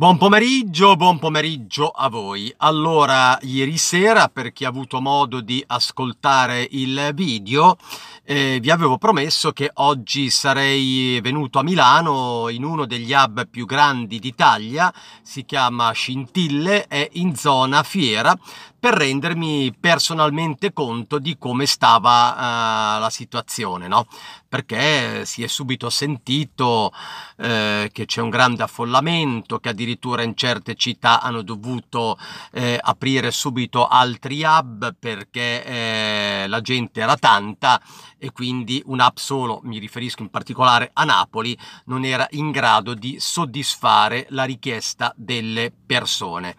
Buon pomeriggio, buon pomeriggio a voi. Allora, ieri sera, per chi ha avuto modo di ascoltare il video, eh, vi avevo promesso che oggi sarei venuto a Milano in uno degli hub più grandi d'Italia, si chiama Scintille, è in zona fiera, per rendermi personalmente conto di come stava eh, la situazione, no? Perché si è subito sentito eh, che c'è un grande affollamento, che addirittura addirittura in certe città hanno dovuto eh, aprire subito altri hub perché eh, la gente era tanta e quindi un hub solo, mi riferisco in particolare a Napoli, non era in grado di soddisfare la richiesta delle persone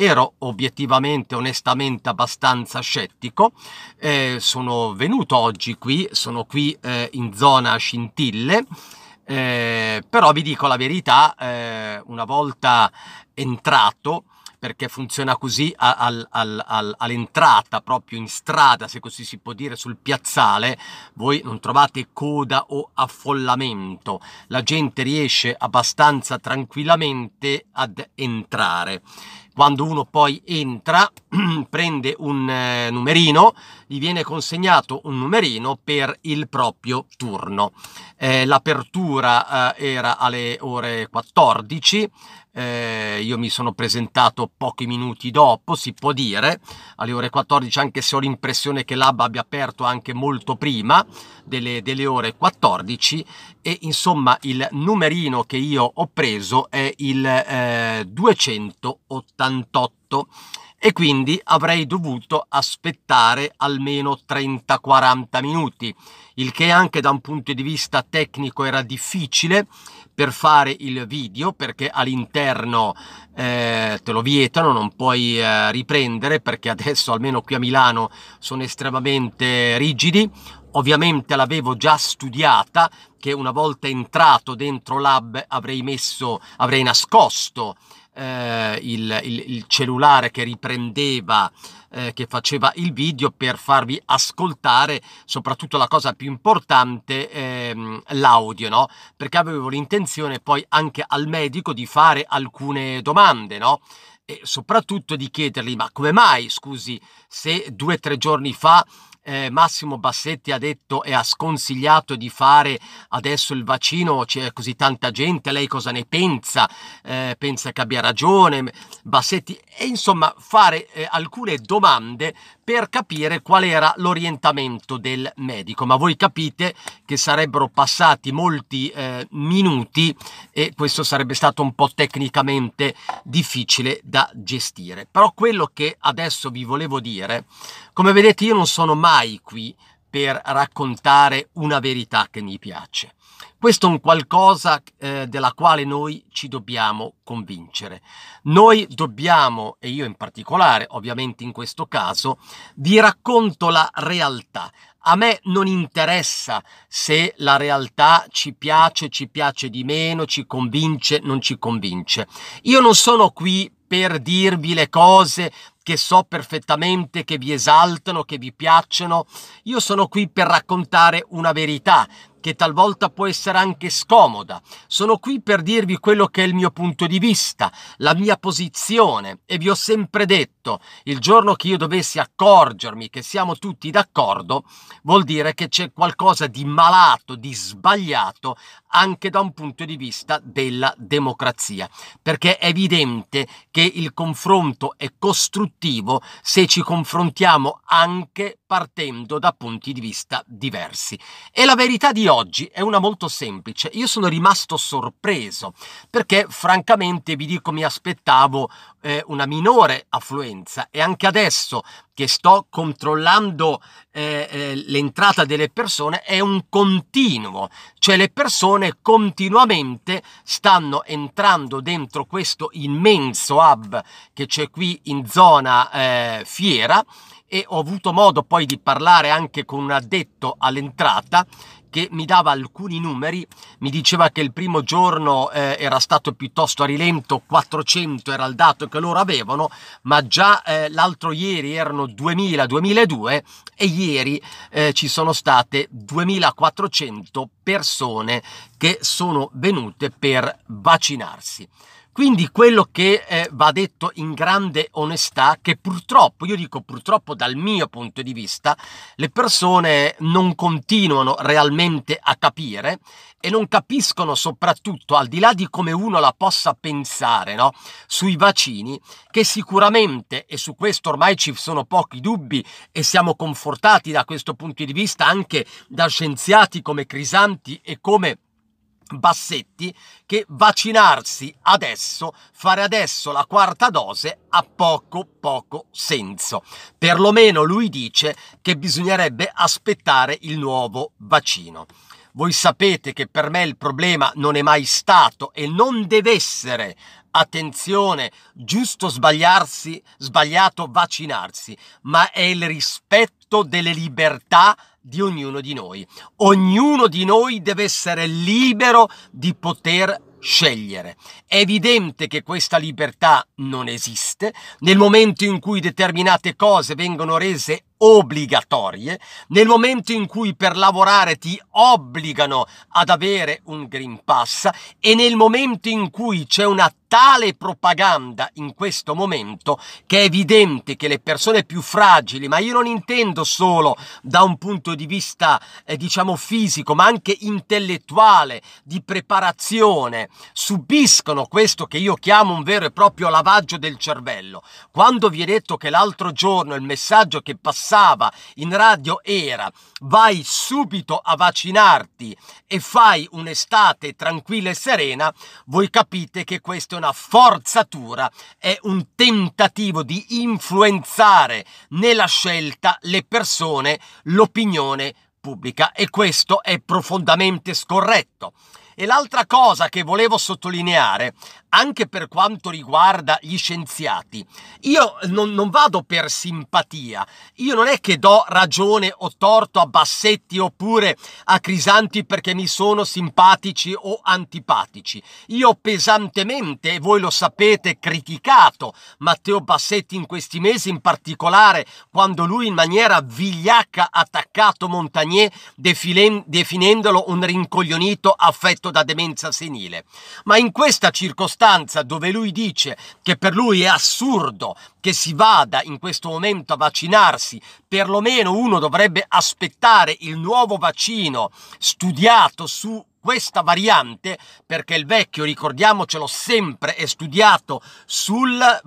ero obiettivamente, onestamente abbastanza scettico. Eh, sono venuto oggi qui, sono qui eh, in zona Scintille eh, però vi dico la verità, eh, una volta entrato, perché funziona così al, al, al, all'entrata, proprio in strada, se così si può dire, sul piazzale, voi non trovate coda o affollamento, la gente riesce abbastanza tranquillamente ad entrare quando uno poi entra, prende un eh, numerino, gli viene consegnato un numerino per il proprio turno. Eh, l'apertura eh, era alle ore 14, eh, io mi sono presentato pochi minuti dopo, si può dire, alle ore 14, anche se ho l'impressione che l'ABBA abbia aperto anche molto prima delle, delle ore 14 e insomma il numerino che io ho preso è il eh, 288 e quindi avrei dovuto aspettare almeno 30-40 minuti, il che anche da un punto di vista tecnico era difficile per fare il video perché all'interno eh, te lo vietano, non puoi eh, riprendere perché adesso almeno qui a Milano sono estremamente rigidi, ovviamente l'avevo già studiata che una volta entrato dentro l'hub avrei messo avrei nascosto eh, il, il, il, cellulare che riprendeva, eh, che faceva il video per farvi ascoltare soprattutto la cosa più importante, ehm, l'audio, no? Perché avevo l'intenzione poi anche al medico di fare alcune domande, no? e soprattutto di chiedergli ma come mai, scusi, se due o tre giorni fa eh, Massimo Bassetti ha detto e ha sconsigliato di fare adesso il vaccino, c'è così tanta gente, lei cosa ne pensa? Eh, pensa che abbia ragione Bassetti? E insomma fare eh, alcune domande per capire qual era l'orientamento del medico, ma voi capite che sarebbero passati molti eh, minuti e questo sarebbe stato un po' tecnicamente difficile da da gestire. Però quello che adesso vi volevo dire, come vedete io non sono mai qui per raccontare una verità che mi piace. Questo è un qualcosa eh, della quale noi ci dobbiamo convincere. Noi dobbiamo, e io in particolare, ovviamente in questo caso, vi racconto la realtà. A me non interessa se la realtà ci piace, ci piace di meno, ci convince, non ci convince. Io non sono qui per dirvi le cose che so perfettamente che vi esaltano, che vi piacciono. Io sono qui per raccontare una verità, che talvolta può essere anche scomoda. Sono qui per dirvi quello che è il mio punto di vista, la mia posizione e vi ho sempre detto, il giorno che io dovessi accorgermi che siamo tutti d'accordo, vuol dire che c'è qualcosa di malato, di sbagliato anche da un punto di vista della democrazia, perché è evidente che il confronto è costruttivo se ci confrontiamo anche partendo da punti di vista diversi. E la verità di oggi è una molto semplice. Io sono rimasto sorpreso perché francamente vi dico mi aspettavo eh, una minore affluenza e anche adesso che sto controllando eh, eh, l'entrata delle persone è un continuo, cioè le persone continuamente stanno entrando dentro questo immenso hub che c'è qui in zona eh, fiera e ho avuto modo poi di parlare anche con un addetto all'entrata che mi dava alcuni numeri, mi diceva che il primo giorno eh, era stato piuttosto a rilento, 400 era il dato che loro avevano, ma già eh, l'altro ieri erano 2000-2002 e ieri eh, ci sono state 2400 persone che sono venute per vaccinarsi. Quindi quello che eh, va detto in grande onestà, che purtroppo, io dico purtroppo dal mio punto di vista, le persone non continuano realmente a capire e non capiscono soprattutto, al di là di come uno la possa pensare, no? sui vaccini, che sicuramente, e su questo ormai ci sono pochi dubbi e siamo confortati da questo punto di vista anche da scienziati come Crisanti e come Bassetti che vaccinarsi adesso, fare adesso la quarta dose ha poco poco senso. Perlomeno lui dice che bisognerebbe aspettare il nuovo vaccino. Voi sapete che per me il problema non è mai stato e non deve essere attenzione, giusto sbagliarsi, sbagliato vaccinarsi, ma è il rispetto delle libertà di ognuno di noi. Ognuno di noi deve essere libero di poter scegliere. È evidente che questa libertà non esiste esiste, nel momento in cui determinate cose vengono rese obbligatorie, nel momento in cui per lavorare ti obbligano ad avere un Green Pass e nel momento in cui c'è una tale propaganda in questo momento che è evidente che le persone più fragili, ma io non intendo solo da un punto di vista eh, diciamo fisico, ma anche intellettuale, di preparazione, subiscono questo che io chiamo un vero e proprio lavaggio del cervello cervello. Quando vi è detto che l'altro giorno il messaggio che passava in radio era vai subito a vaccinarti e fai un'estate tranquilla e serena, voi capite che questa è una forzatura, è un tentativo di influenzare nella scelta le persone, l'opinione pubblica e questo è profondamente scorretto. E l'altra cosa che volevo sottolineare, anche per quanto riguarda gli scienziati, io non, non vado per simpatia, io non è che do ragione o torto a Bassetti oppure a Crisanti perché mi sono simpatici o antipatici. Io pesantemente, e voi lo sapete, criticato Matteo Bassetti in questi mesi, in particolare quando lui in maniera vigliacca ha attaccato Montagnier definendolo un rincoglionito affetto affetto da demenza senile. Ma in questa circostanza dove lui dice che per lui è assurdo che si vada in questo momento a vaccinarsi, perlomeno uno dovrebbe aspettare il nuovo vaccino studiato su questa variante, perché il vecchio, ricordiamocelo sempre, è studiato sul,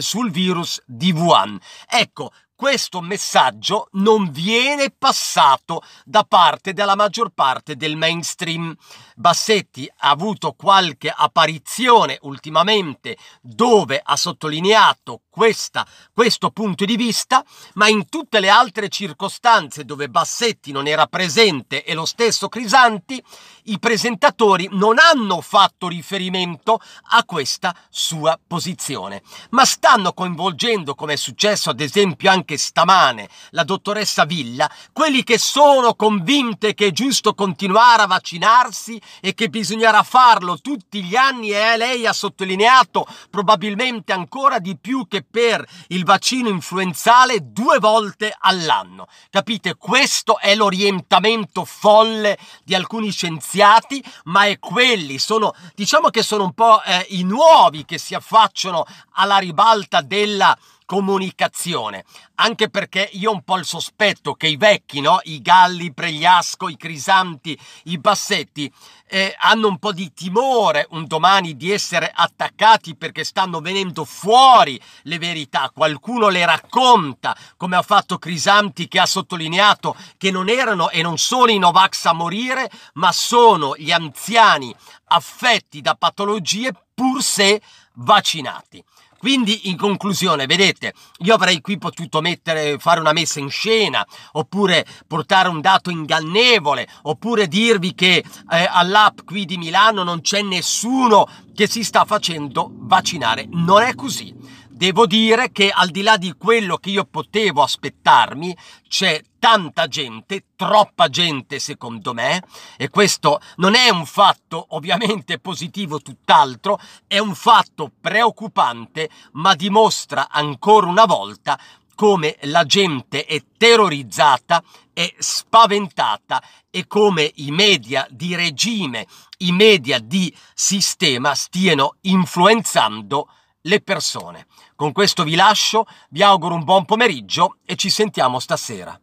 sul virus di Wuhan. Ecco, questo messaggio non viene passato da parte della maggior parte del mainstream. Bassetti ha avuto qualche apparizione ultimamente dove ha sottolineato questa, questo punto di vista, ma in tutte le altre circostanze dove Bassetti non era presente e lo stesso Crisanti, i presentatori non hanno fatto riferimento a questa sua posizione, ma stanno coinvolgendo, come è successo ad esempio anche anche stamane la dottoressa Villa, quelli che sono convinte che è giusto continuare a vaccinarsi e che bisognerà farlo tutti gli anni e lei ha sottolineato probabilmente ancora di più che per il vaccino influenzale due volte all'anno. Capite? Questo è l'orientamento folle di alcuni scienziati, ma è quelli, sono, diciamo che sono un po' eh, i nuovi che si affacciano alla ribalta della comunicazione, anche perché io ho un po' il sospetto che i vecchi, no? i Galli, Pregliasco, i Crisanti, i Bassetti, eh, hanno un po' di timore un domani di essere attaccati perché stanno venendo fuori le verità, qualcuno le racconta, come ha fatto Crisanti che ha sottolineato che non erano e non sono i Novax a morire, ma sono gli anziani affetti da patologie pur se vaccinati. Quindi in conclusione, vedete, io avrei qui potuto mettere, fare una messa in scena, oppure portare un dato ingannevole, oppure dirvi che eh, all'app qui di Milano non c'è nessuno che si sta facendo vaccinare. Non è così devo dire che al di là di quello che io potevo aspettarmi, c'è tanta gente, troppa gente secondo me, e questo non è un fatto ovviamente positivo tutt'altro, è un fatto preoccupante, ma dimostra ancora una volta come la gente è terrorizzata, è spaventata e come i media di regime, i media di sistema stiano influenzando le persone. Con questo vi lascio, vi auguro un buon pomeriggio e ci sentiamo stasera.